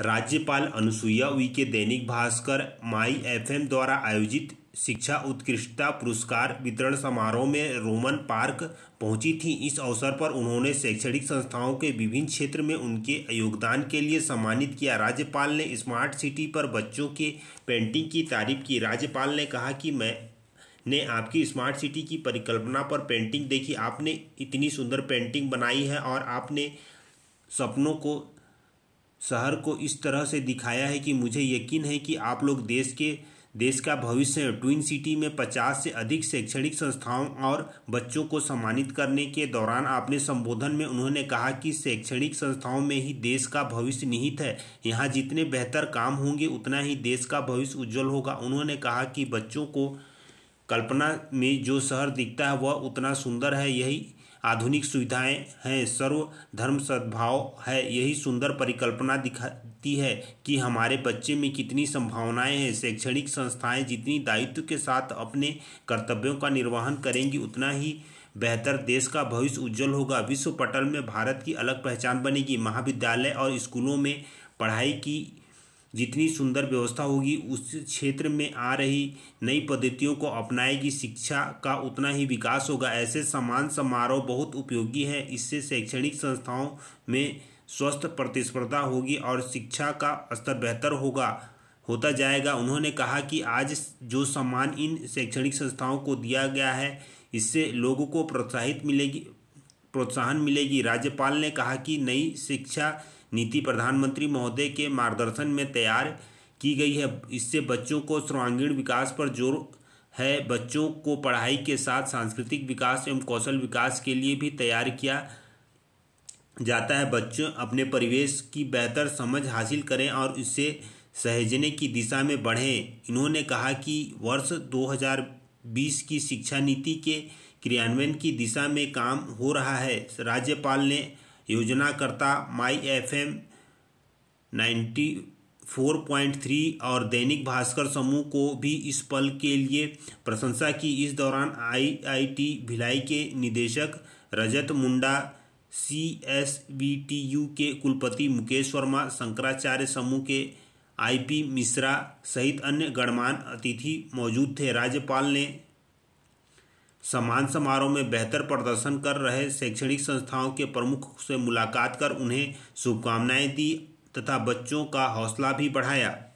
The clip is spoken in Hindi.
राज्यपाल अनुसुईया उइके दैनिक भास्कर माई एफएम द्वारा आयोजित शिक्षा उत्कृष्टता पुरस्कार वितरण समारोह में रोमन पार्क पहुंची थी इस अवसर पर उन्होंने शैक्षणिक संस्थाओं के विभिन्न क्षेत्र में उनके योगदान के लिए सम्मानित किया राज्यपाल ने स्मार्ट सिटी पर बच्चों के पेंटिंग की तारीफ की राज्यपाल ने कहा कि मैं ने आपकी स्मार्ट सिटी की परिकल्पना पर पेंटिंग देखी आपने इतनी सुंदर पेंटिंग बनाई है और आपने सपनों को शहर को इस तरह से दिखाया है कि मुझे यकीन है कि आप लोग देश के देश का भविष्य ट्विन सिटी में 50 से अधिक शैक्षणिक संस्थाओं और बच्चों को सम्मानित करने के दौरान अपने संबोधन में उन्होंने कहा कि शैक्षणिक संस्थाओं में ही देश का भविष्य निहित है यहाँ जितने बेहतर काम होंगे उतना ही देश का भविष्य उज्जवल होगा उन्होंने कहा कि बच्चों को कल्पना में जो शहर दिखता है वह उतना सुंदर है यही आधुनिक सुविधाएं हैं सर्व धर्म सद्भाव है यही सुंदर परिकल्पना दिखाती है कि हमारे बच्चे में कितनी संभावनाएं हैं शैक्षणिक संस्थाएं जितनी दायित्व के साथ अपने कर्तव्यों का निर्वहन करेंगी उतना ही बेहतर देश का भविष्य उज्जवल होगा विश्व पटल में भारत की अलग पहचान बनेगी महाविद्यालय और स्कूलों में पढ़ाई की जितनी सुंदर व्यवस्था होगी उस क्षेत्र में आ रही नई पद्धतियों को अपनाएगी शिक्षा का उतना ही विकास होगा ऐसे समान समारोह बहुत उपयोगी है इससे शैक्षणिक संस्थाओं में स्वस्थ प्रतिस्पर्धा होगी और शिक्षा का स्तर बेहतर होगा होता जाएगा उन्होंने कहा कि आज जो सम्मान इन शैक्षणिक संस्थाओं को दिया गया है इससे लोगों को प्रोत्साहित मिलेगी प्रोत्साहन मिलेगी राज्यपाल ने कहा कि नई शिक्षा नीति प्रधानमंत्री महोदय के मार्गदर्शन में तैयार की गई है इससे बच्चों को सर्वांगीण विकास पर जोर है बच्चों को पढ़ाई के साथ सांस्कृतिक विकास एवं कौशल विकास के लिए भी तैयार किया जाता है बच्चों अपने परिवेश की बेहतर समझ हासिल करें और इससे सहेजने की दिशा में बढ़ें इन्होंने कहा कि वर्ष 2020 की शिक्षा नीति के क्रियान्वयन की दिशा में काम हो रहा है राज्यपाल ने योजनाकर्ता my F M ninety four point three और दैनिक भास्कर समूह को भी इस पल के लिए प्रशंसा की इस दौरान आईआईटी भिलाई के निदेशक Rajat Munda C S B T U के कुलपति मुकेश वर्मा शंकराचार्य समूह के आईपी मिश्रा सहित अन्य गणमान्य अतिथि मौजूद थे राज्यपाल ने सम्मान समारोह में बेहतर प्रदर्शन कर रहे शैक्षणिक संस्थाओं के प्रमुख से मुलाकात कर उन्हें शुभकामनाएं दी तथा बच्चों का हौसला भी बढ़ाया